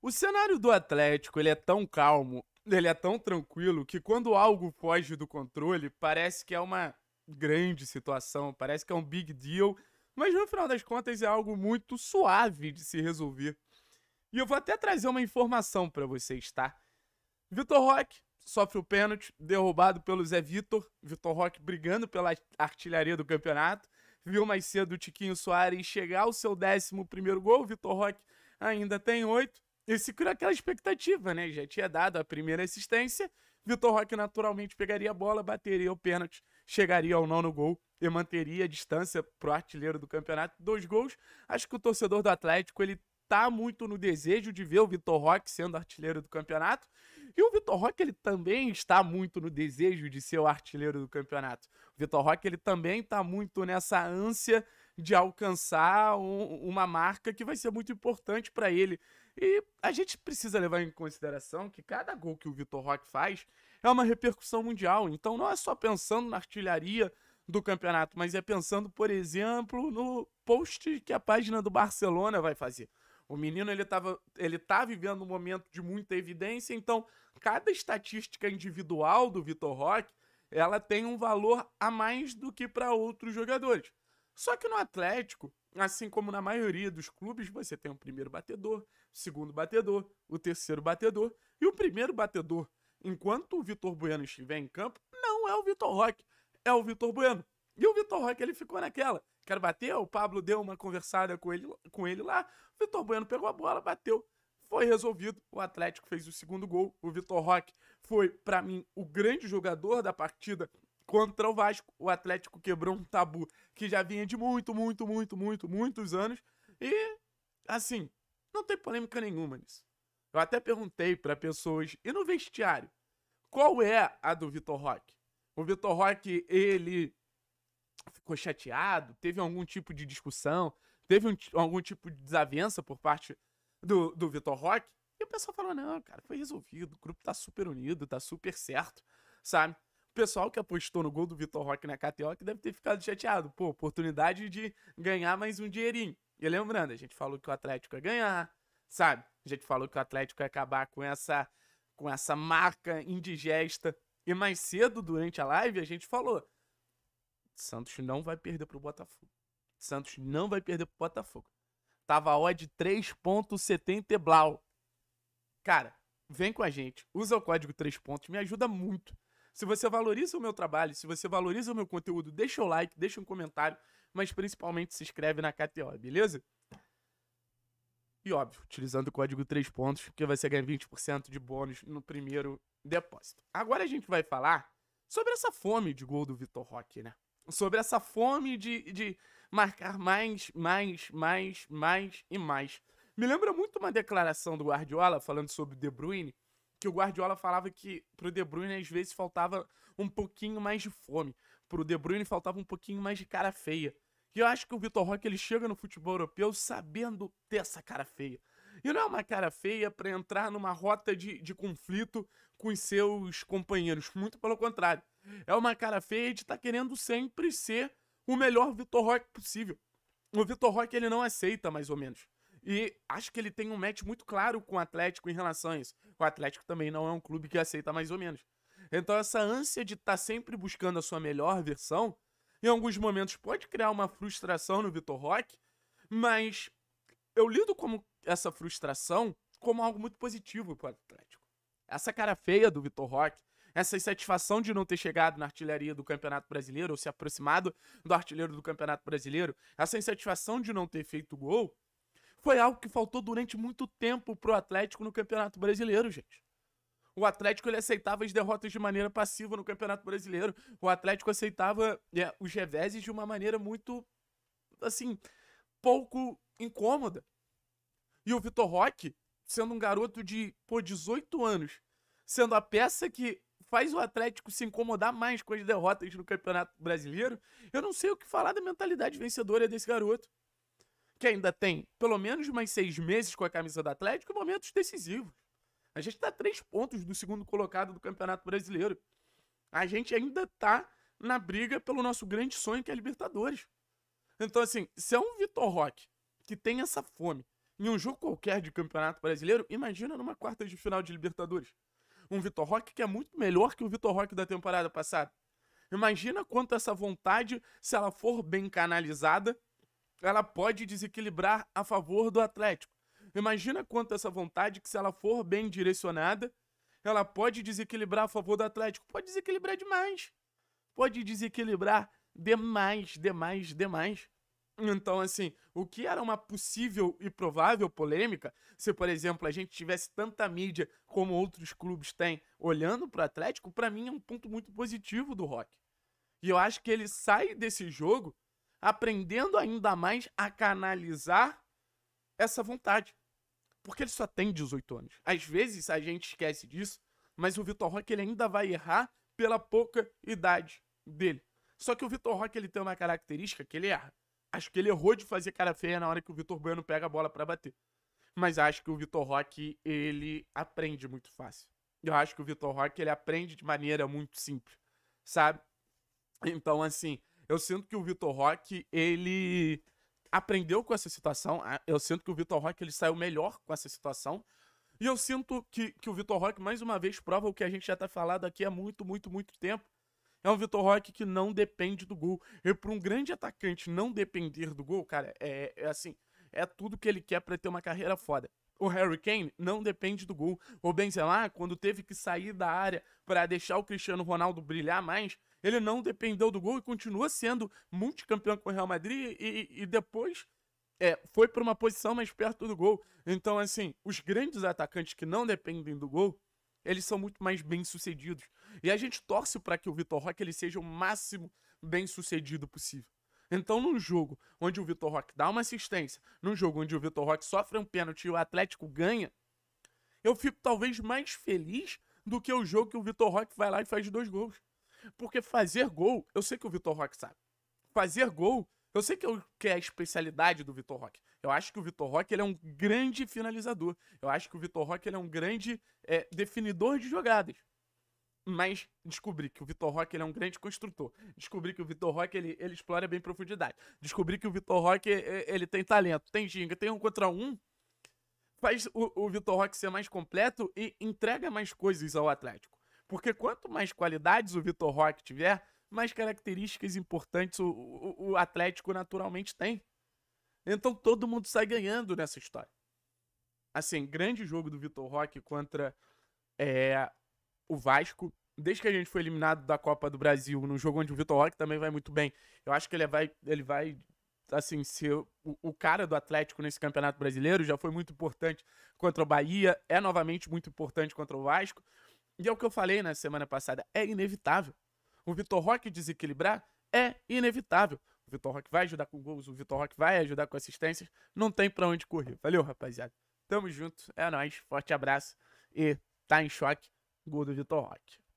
O cenário do Atlético ele é tão calmo, ele é tão tranquilo, que quando algo foge do controle, parece que é uma grande situação, parece que é um big deal, mas no final das contas é algo muito suave de se resolver. E eu vou até trazer uma informação para vocês, tá? Vitor Roque sofre o pênalti, derrubado pelo Zé Vitor. Vitor Roque brigando pela artilharia do campeonato. Viu mais cedo o Tiquinho Soares chegar ao seu 11 gol. Vitor Roque ainda tem oito esse se criou aquela expectativa, né? Já tinha dado a primeira assistência. Vitor Roque naturalmente pegaria a bola, bateria o pênalti, chegaria ao nono gol e manteria a distância pro artilheiro do campeonato. Dois gols. Acho que o torcedor do Atlético, ele tá muito no desejo de ver o Vitor Roque sendo artilheiro do campeonato. E o Vitor Roque ele também está muito no desejo de ser o artilheiro do campeonato. O Vitor Roque ele também está muito nessa ânsia de alcançar um, uma marca que vai ser muito importante para ele e a gente precisa levar em consideração que cada gol que o Vitor Roque faz é uma repercussão mundial. Então não é só pensando na artilharia do campeonato, mas é pensando, por exemplo, no post que a página do Barcelona vai fazer. O menino ele tava, ele tá vivendo um momento de muita evidência, então cada estatística individual do Vitor Roque, ela tem um valor a mais do que para outros jogadores. Só que no Atlético, Assim como na maioria dos clubes, você tem o primeiro batedor, o segundo batedor, o terceiro batedor e o primeiro batedor. Enquanto o Vitor Bueno estiver em campo, não é o Vitor Roque, é o Vitor Bueno. E o Vitor Roque ele ficou naquela. Quero bater, o Pablo deu uma conversada com ele, com ele lá. O Vitor Bueno pegou a bola, bateu, foi resolvido. O Atlético fez o segundo gol. O Vitor Roque foi, para mim, o grande jogador da partida contra o Vasco. O Atlético quebrou um tabu que já vinha de muito, muito, muito, muito, muitos anos. E, assim, não tem polêmica nenhuma nisso. Eu até perguntei para pessoas, e no vestiário, qual é a do Vitor Roque? O Vitor Roque, ele ficou chateado? Teve algum tipo de discussão? Teve um, algum tipo de desavença por parte do, do Vitor Roque? E o pessoal falou: não, cara, foi resolvido, o grupo tá super unido, tá super certo, sabe? pessoal que apostou no gol do Vitor Roque na KTO que deve ter ficado chateado. Pô, oportunidade de ganhar mais um dinheirinho. E lembrando, a gente falou que o Atlético ia ganhar, sabe? A gente falou que o Atlético ia acabar com essa, com essa marca indigesta. E mais cedo, durante a live, a gente falou: Santos não vai perder pro Botafogo. Santos não vai perder pro Botafogo. Tava a odd 3.70 blau. Cara, vem com a gente. Usa o código 3 pontos, me ajuda muito. Se você valoriza o meu trabalho, se você valoriza o meu conteúdo, deixa o like, deixa um comentário, mas principalmente se inscreve na KTO, beleza? E óbvio, utilizando o código 3 pontos, que você ganha 20% de bônus no primeiro depósito. Agora a gente vai falar sobre essa fome de gol do Vitor Roque, né? Sobre essa fome de, de marcar mais, mais, mais, mais e mais. Me lembra muito uma declaração do Guardiola falando sobre o De Bruyne, que o Guardiola falava que pro De Bruyne às vezes faltava um pouquinho mais de fome, pro De Bruyne faltava um pouquinho mais de cara feia. E eu acho que o Vitor Roque ele chega no futebol europeu sabendo ter essa cara feia. E não é uma cara feia para entrar numa rota de, de conflito com os seus companheiros, muito pelo contrário. É uma cara feia de estar tá querendo sempre ser o melhor Vitor Roque possível. O Vitor Roque ele não aceita mais ou menos. E acho que ele tem um match muito claro com o Atlético em relação a isso. O Atlético também não é um clube que aceita mais ou menos. Então essa ânsia de estar tá sempre buscando a sua melhor versão, em alguns momentos pode criar uma frustração no Vitor Roque, mas eu lido como essa frustração como algo muito positivo para o Atlético. Essa cara feia do Vitor Roque, essa insatisfação de não ter chegado na artilharia do Campeonato Brasileiro, ou se aproximado do artilheiro do Campeonato Brasileiro, essa insatisfação de não ter feito gol, foi algo que faltou durante muito tempo pro Atlético no Campeonato Brasileiro, gente. O Atlético ele aceitava as derrotas de maneira passiva no Campeonato Brasileiro. O Atlético aceitava é, os reveses de uma maneira muito, assim, pouco incômoda. E o Vitor Roque, sendo um garoto de, pô, 18 anos, sendo a peça que faz o Atlético se incomodar mais com as derrotas no Campeonato Brasileiro, eu não sei o que falar da mentalidade vencedora desse garoto que ainda tem pelo menos mais seis meses com a camisa do Atlético, momentos decisivos. A gente está três pontos do segundo colocado do Campeonato Brasileiro. A gente ainda está na briga pelo nosso grande sonho, que é a Libertadores. Então, assim, se é um Vitor Roque que tem essa fome em um jogo qualquer de Campeonato Brasileiro, imagina numa quarta de final de Libertadores. Um Vitor Roque que é muito melhor que o Vitor Roque da temporada passada. Imagina quanto essa vontade, se ela for bem canalizada, ela pode desequilibrar a favor do Atlético. Imagina quanto essa vontade que se ela for bem direcionada, ela pode desequilibrar a favor do Atlético. Pode desequilibrar demais. Pode desequilibrar demais, demais, demais. Então, assim, o que era uma possível e provável polêmica, se, por exemplo, a gente tivesse tanta mídia como outros clubes têm olhando para o Atlético, para mim é um ponto muito positivo do Rock. E eu acho que ele sai desse jogo aprendendo ainda mais a canalizar essa vontade. Porque ele só tem 18 anos. Às vezes a gente esquece disso, mas o Vitor Roque ele ainda vai errar pela pouca idade dele. Só que o Vitor Roque ele tem uma característica que ele erra. Acho que ele errou de fazer cara feia na hora que o Vitor Bueno pega a bola para bater. Mas acho que o Vitor Roque ele aprende muito fácil. Eu acho que o Vitor Roque ele aprende de maneira muito simples, sabe? Então assim, eu sinto que o Vitor Roque, ele aprendeu com essa situação. Eu sinto que o Vitor Roque ele saiu melhor com essa situação. E eu sinto que, que o Vitor Roque, mais uma vez, prova o que a gente já tá falado aqui há muito, muito, muito tempo. É um Vitor Roque que não depende do gol. E para um grande atacante não depender do gol, cara, é, é assim, é tudo que ele quer para ter uma carreira foda. O Harry Kane não depende do gol. O Benzema, quando teve que sair da área para deixar o Cristiano Ronaldo brilhar mais, ele não dependeu do gol e continua sendo multicampeão com o Real Madrid e, e depois é, foi para uma posição mais perto do gol. Então, assim, os grandes atacantes que não dependem do gol, eles são muito mais bem-sucedidos. E a gente torce para que o Vitor Roque ele seja o máximo bem-sucedido possível. Então, num jogo onde o Vitor Roque dá uma assistência, num jogo onde o Vitor Roque sofre um pênalti e o Atlético ganha, eu fico talvez mais feliz do que o jogo que o Vitor Roque vai lá e faz dois gols. Porque fazer gol, eu sei que o Vitor Roque sabe. Fazer gol, eu sei que é, o, que é a especialidade do Vitor Roque. Eu acho que o Vitor Roque ele é um grande finalizador. Eu acho que o Vitor Roque ele é um grande é, definidor de jogadas. Mas descobri que o Vitor Roque ele é um grande construtor. Descobri que o Vitor Roque ele, ele explora bem profundidade. Descobri que o Vitor Roque ele tem talento, tem ginga, tem um contra um faz o, o Vitor Roque ser mais completo e entrega mais coisas ao Atlético. Porque quanto mais qualidades o Vitor Roque tiver, mais características importantes o, o, o Atlético naturalmente tem. Então todo mundo sai ganhando nessa história. Assim, grande jogo do Vitor Roque contra é, o Vasco. Desde que a gente foi eliminado da Copa do Brasil, num jogo onde o Vitor Roque também vai muito bem, eu acho que ele vai, ele vai assim, ser o, o, cara do Atlético nesse Campeonato Brasileiro, já foi muito importante contra o Bahia, é novamente muito importante contra o Vasco. E é o que eu falei na semana passada, é inevitável. O Vitor Roque desequilibrar é inevitável. O Vitor Roque vai ajudar com gols, o Vitor Roque vai ajudar com assistências, não tem pra onde correr. Valeu, rapaziada. Tamo junto, é nóis, forte abraço e tá em choque, gol do Vitor Roque.